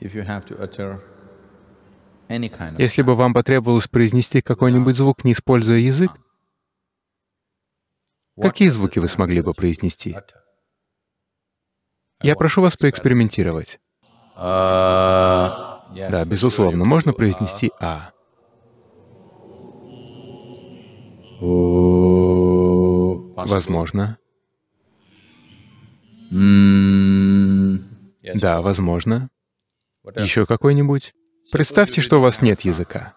Если бы вам потребовалось произнести какой-нибудь звук, не используя язык, какие звуки вы смогли бы произнести? Я прошу вас поэкспериментировать. Uh, да, безусловно, можно произнести «а». Возможно. Mm, да, возможно. Еще какой-нибудь? Представьте, что у вас нет языка.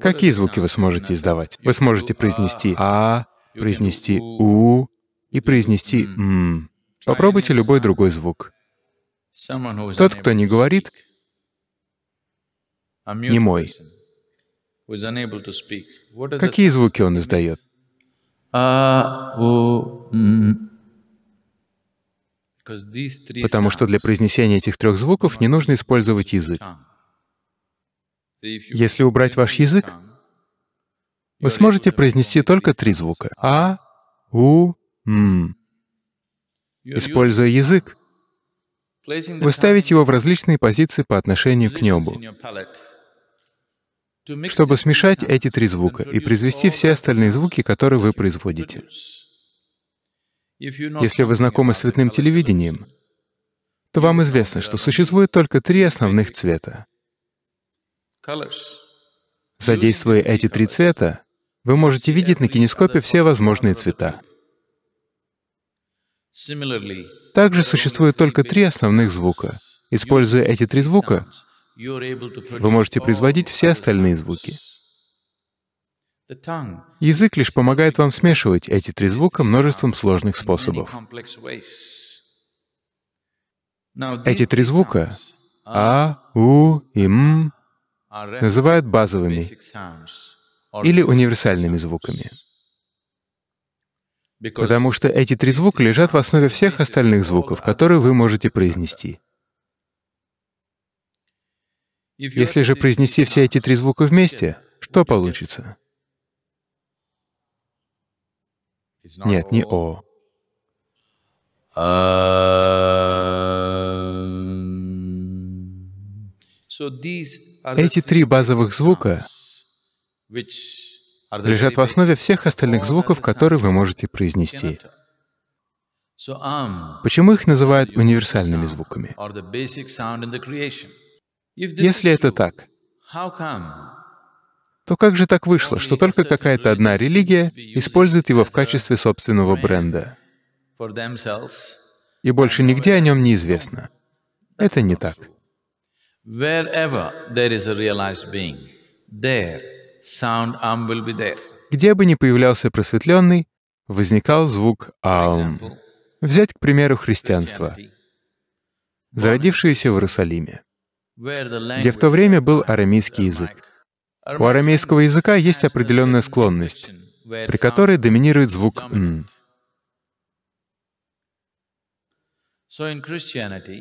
Какие звуки вы сможете издавать? Вы сможете а, произнести «а», произнести «у» и произнести «м». Попробуйте любой другой звук. Тот, кто не говорит, не мой. Какие звуки он издает? А, у, м. Потому что для произнесения этих трех звуков не нужно использовать язык. Если убрать ваш язык, вы сможете произнести только три звука — «а», «у», «м». Используя язык, вы ставите его в различные позиции по отношению к небу, чтобы смешать эти три звука и произвести все остальные звуки, которые вы производите. Если вы знакомы с цветным телевидением, то вам известно, что существует только три основных цвета. Задействуя эти три цвета, вы можете видеть на кинескопе все возможные цвета. Также существует только три основных звука. Используя эти три звука, вы можете производить все остальные звуки. Язык лишь помогает вам смешивать эти три звука множеством сложных способов. Эти три звука — а, у и м — называют базовыми или универсальными звуками, потому что эти три звука лежат в основе всех остальных звуков, которые вы можете произнести. Если же произнести все эти три звука вместе, что получится? Нет, не О. Um, Эти три базовых звука лежат в основе всех остальных звуков, которые вы можете произнести. Um, Почему их называют универсальными звуками? Если это так, то как же так вышло, что только какая-то одна религия использует его в качестве собственного бренда? И больше нигде о нем не известно. Это не так. Где бы ни появлялся просветленный, возникал звук «аум». Взять, к примеру, христианство, зародившееся в Иерусалиме, где в то время был арамейский язык. У арамейского языка есть определенная склонность, при которой доминирует звук «н».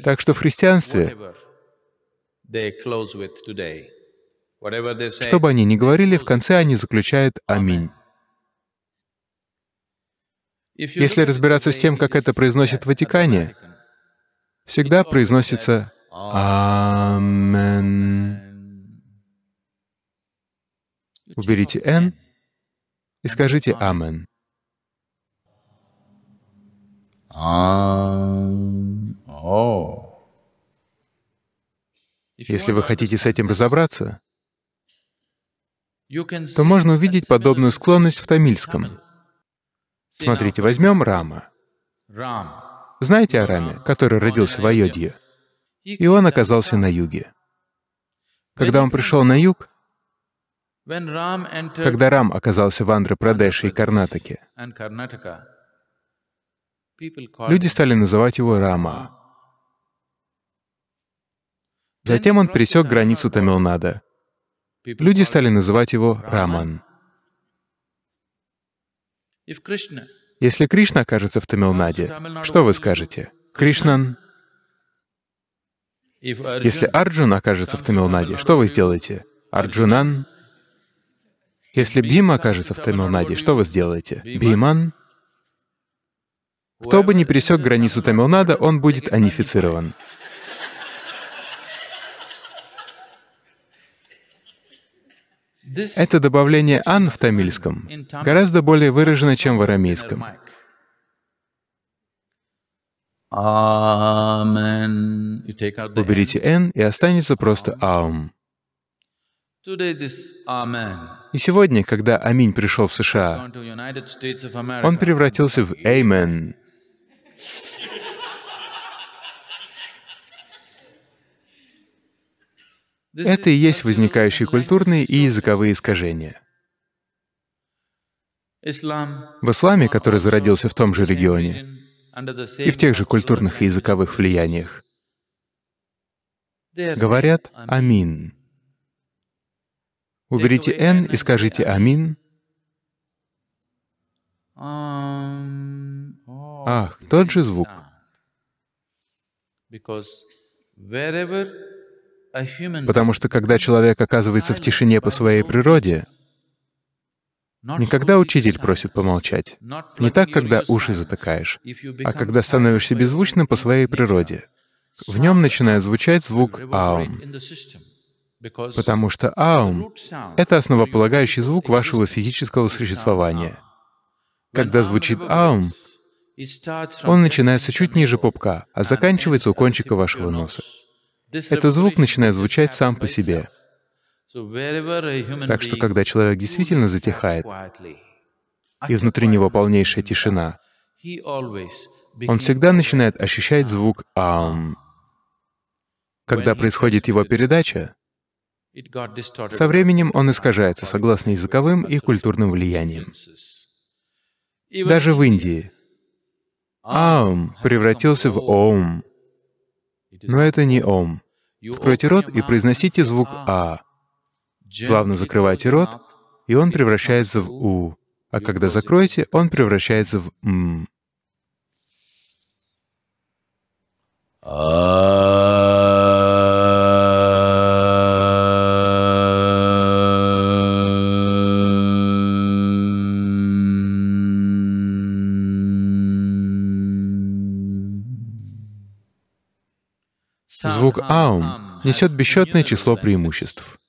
Так что в христианстве, что бы они ни говорили, в конце они заключают «Аминь». Если разбираться с тем, как это произносит в Ватикане, всегда произносится аминь. Уберите «н» и скажите «Амен». Если вы хотите с этим разобраться, то можно увидеть подобную склонность в тамильском. Смотрите, возьмем Рама. Знаете о Раме, который родился в Айодье? И он оказался на юге. Когда он пришел на юг, когда Рам оказался в Андре-Прадеше и Карнатаке, люди стали называть его Рама. Затем он пересек границу Тамилнада. Люди стали называть его Раман. Если Кришна окажется в Тамилнаде, что вы скажете? Кришнан? Если Арджун окажется в Тамилнаде, что вы сделаете? Арджунан? Если Бима окажется в Тамилнаде, что вы сделаете? Биман? Кто бы ни пересек границу Тамилнада, он будет анифицирован. Это добавление «ан» в тамильском гораздо более выражено, чем в арамейском. Уберите «н» и останется просто «аум». И сегодня, когда Аминь пришел в США, он превратился в Эймен. Это и есть возникающие культурные и языковые искажения. В исламе, который зародился в том же регионе, и в тех же культурных и языковых влияниях, говорят «Амин». Уберите «н» и скажите «Амин». Ах, тот же звук. Потому что когда человек оказывается в тишине по своей природе, Никогда учитель просит помолчать. Не так, когда уши затыкаешь, а когда становишься беззвучным по своей природе. В нем начинает звучать звук «аум». Потому что аум — это основополагающий звук вашего физического существования. Когда звучит аум, он начинается чуть ниже пупка, а заканчивается у кончика вашего носа. Этот звук начинает звучать сам по себе. Так что, когда человек действительно затихает, и внутри него полнейшая тишина, он всегда начинает ощущать звук «аум». Когда происходит его передача, со временем он искажается согласно языковым и культурным влияниям. Даже в Индии «Аум» превратился в ом, Но это не «Ом». Откройте рот и произносите звук «А». Плавно закрывайте рот, и он превращается в «У». А когда закроете, он превращается в «М». А. Звук «аум» несет бесчетное число преимуществ.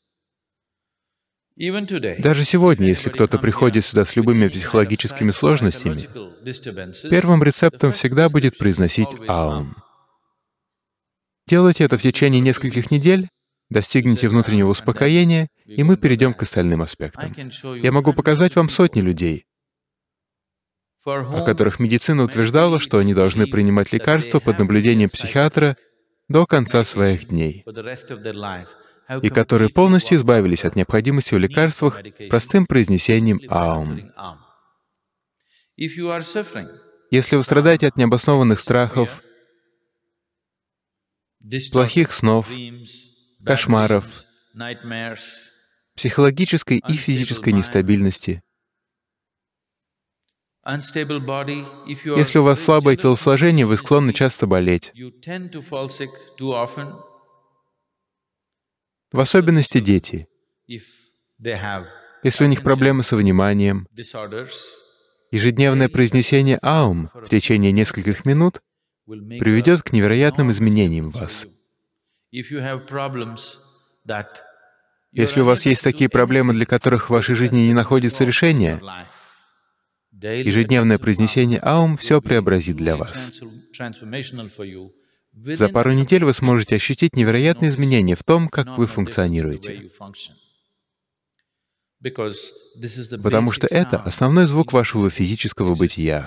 Даже сегодня, если кто-то приходит сюда с любыми психологическими сложностями, первым рецептом всегда будет произносить «аум». Делайте это в течение нескольких недель, достигните внутреннего успокоения, и мы перейдем к остальным аспектам. Я могу показать вам сотни людей, о которых медицина утверждала, что они должны принимать лекарства под наблюдением психиатра до конца своих дней, и которые полностью избавились от необходимости в лекарствах простым произнесением «Аум». Если вы страдаете от необоснованных страхов, плохих снов, кошмаров, психологической и физической нестабильности, если у вас слабое телосложение, вы склонны часто болеть. В особенности дети. Если у них проблемы со вниманием, ежедневное произнесение аум в течение нескольких минут приведет к невероятным изменениям в вас. Если у вас есть такие проблемы, для которых в вашей жизни не находится решение, Ежедневное произнесение Аум все преобразит для вас. За пару недель вы сможете ощутить невероятные изменения в том, как вы функционируете. Потому что это основной звук вашего физического бытия,